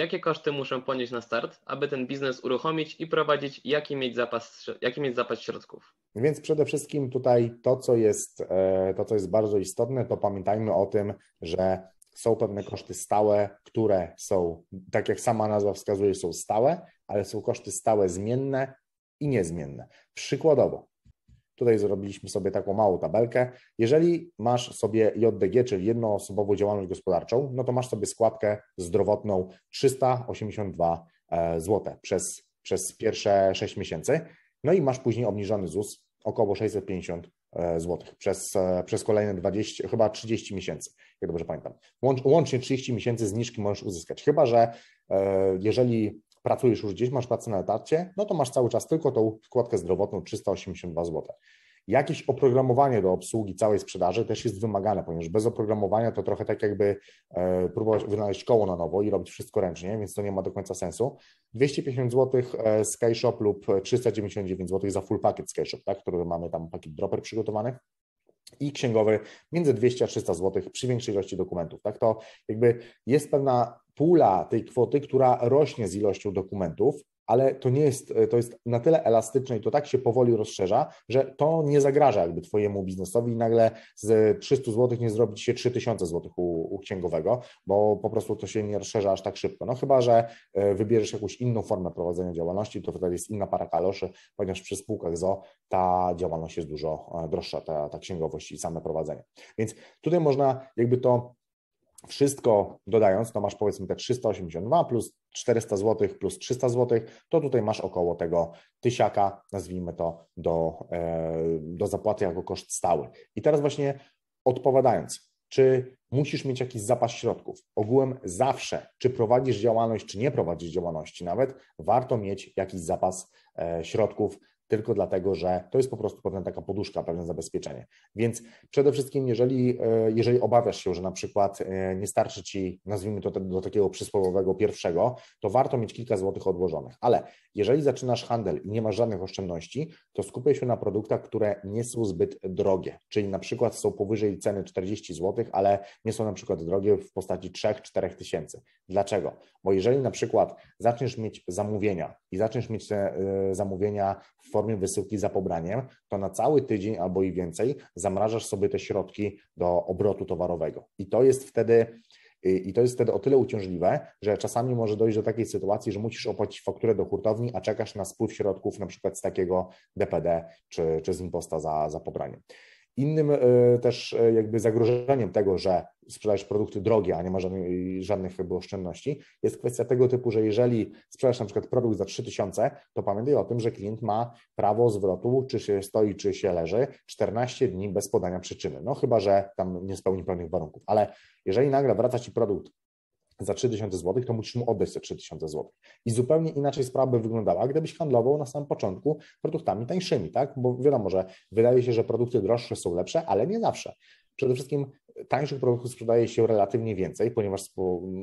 Jakie koszty muszę ponieść na start, aby ten biznes uruchomić i prowadzić, jaki mieć zapas, jaki mieć zapas środków? Więc przede wszystkim tutaj to co, jest, e, to, co jest bardzo istotne, to pamiętajmy o tym, że są pewne koszty stałe, które są, tak jak sama nazwa wskazuje, są stałe, ale są koszty stałe zmienne i niezmienne. Przykładowo, Tutaj zrobiliśmy sobie taką małą tabelkę. Jeżeli masz sobie JDG, czyli jednoosobową działalność gospodarczą, no to masz sobie składkę zdrowotną 382 e, zł przez, przez pierwsze 6 miesięcy. No i masz później obniżony ZUS około 650 e, zł przez, e, przez kolejne 20, chyba 30 miesięcy, jak dobrze pamiętam. łącznie 30 miesięcy zniżki możesz uzyskać, chyba że jeżeli pracujesz już gdzieś, masz pracę na etacie, no to masz cały czas tylko tą składkę zdrowotną 382 zł. Jakieś oprogramowanie do obsługi całej sprzedaży też jest wymagane, ponieważ bez oprogramowania to trochę tak jakby e, próbować wynaleźć koło na nowo i robić wszystko ręcznie, więc to nie ma do końca sensu. 250 zł e, SkyShop lub 399 e, zł za full pakiet SkyShop, tak, który mamy tam pakiet dropper przygotowany i księgowy między 200 a 300 zł przy większej ilości dokumentów. Tak to jakby jest pewna pula tej kwoty, która rośnie z ilością dokumentów, ale to nie jest, to jest na tyle elastyczne i to tak się powoli rozszerza, że to nie zagraża jakby Twojemu biznesowi i nagle z 300 zł nie zrobi się 3000 zł u, u księgowego, bo po prostu to się nie rozszerza aż tak szybko. No chyba, że e, wybierzesz jakąś inną formę prowadzenia działalności, to wtedy jest inna para kaloszy, ponieważ przy spółkach ZO ta działalność jest dużo e, droższa, ta, ta księgowość i same prowadzenie. Więc tutaj można jakby to wszystko dodając, no masz powiedzmy te 382 plus 400 zł plus 300 zł, to tutaj masz około tego tysiaka, nazwijmy to, do, e, do zapłaty jako koszt stały. I teraz właśnie odpowiadając, czy musisz mieć jakiś zapas środków? Ogółem zawsze, czy prowadzisz działalność, czy nie prowadzisz działalności nawet, warto mieć jakiś zapas e, środków tylko dlatego, że to jest po prostu pewna taka poduszka, pewne zabezpieczenie. Więc przede wszystkim, jeżeli, e, jeżeli obawiasz się, że na przykład e, nie starczy ci, nazwijmy to do takiego przysłowowego pierwszego, to warto mieć kilka złotych odłożonych. Ale jeżeli zaczynasz handel i nie masz żadnych oszczędności, to skupiaj się na produktach, które nie są zbyt drogie, czyli na przykład są powyżej ceny 40 zł, ale nie są na przykład drogie w postaci 3-4 tysięcy. Dlaczego? Bo jeżeli na przykład zaczniesz mieć zamówienia i zaczniesz mieć te e, zamówienia w formie wysyłki za pobraniem, to na cały tydzień albo i więcej zamrażasz sobie te środki do obrotu towarowego. I to jest wtedy y, i to jest wtedy o tyle uciążliwe, że czasami może dojść do takiej sytuacji, że musisz opłacić fakturę do hurtowni, a czekasz na spływ środków na przykład z takiego DPD czy, czy z imposta za, za pobraniem. Innym e, też e, jakby zagrożeniem tego, że sprzedajesz produkty drogie, a nie ma żadnych, żadnych jakby oszczędności, jest kwestia tego typu, że jeżeli sprzedasz na przykład produkt za 3000, to pamiętaj o tym, że klient ma prawo zwrotu, czy się stoi, czy się leży, 14 dni bez podania przyczyny, no chyba, że tam nie spełni pewnych warunków, ale jeżeli nagle wraca Ci produkt za 3000 zł, to musisz mu oddać te 3000 zł. I zupełnie inaczej sprawa by wyglądała, gdybyś handlował na samym początku produktami tańszymi, tak? Bo wiadomo, że wydaje się, że produkty droższe są lepsze, ale nie zawsze. Przede wszystkim tańszych produktów sprzedaje się relatywnie więcej, ponieważ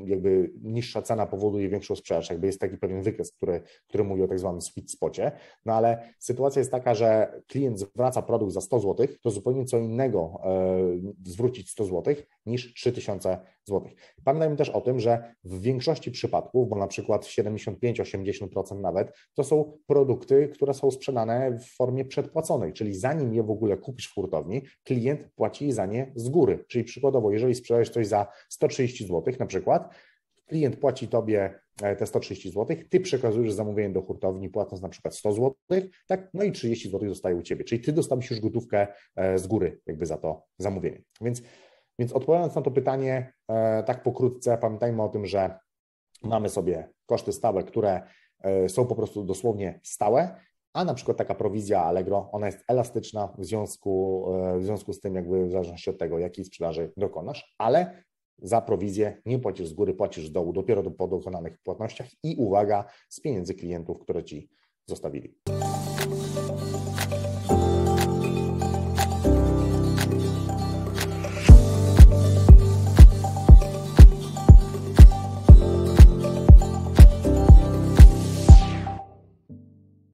jakby niższa cena powoduje większą sprzedaż, jakby jest taki pewien wykres, który, który mówi o tak zwanym sweet spocie, no ale sytuacja jest taka, że klient zwraca produkt za 100 zł, to zupełnie co innego e, zwrócić 100 zł niż 3000 zł. Pamiętajmy też o tym, że w większości przypadków, bo na przykład 75-80% nawet, to są produkty, które są sprzedane w formie przedpłaconej, czyli zanim je w ogóle kupisz w hurtowni, klient płaci za nie z góry, czyli przykładowo, jeżeli sprzedajesz coś za 130 zł na przykład, klient płaci tobie e, te 130 zł, ty przekazujesz zamówienie do hurtowni płacąc na przykład 100 zł, tak, no i 30 zł zostaje u ciebie, czyli ty dostałeś już gotówkę e, z góry jakby za to zamówienie. Więc, więc odpowiadając na to pytanie e, tak pokrótce, pamiętajmy o tym, że mamy sobie koszty stałe, które są po prostu dosłownie stałe, a na przykład taka prowizja Allegro, ona jest elastyczna w związku, e, w związku z tym, jakby w zależności od tego, jakiej sprzedaży dokonasz, ale za prowizję nie płacisz z góry, płacisz z dołu, dopiero do, po dokonanych płatnościach i uwaga, z pieniędzy klientów, które ci zostawili.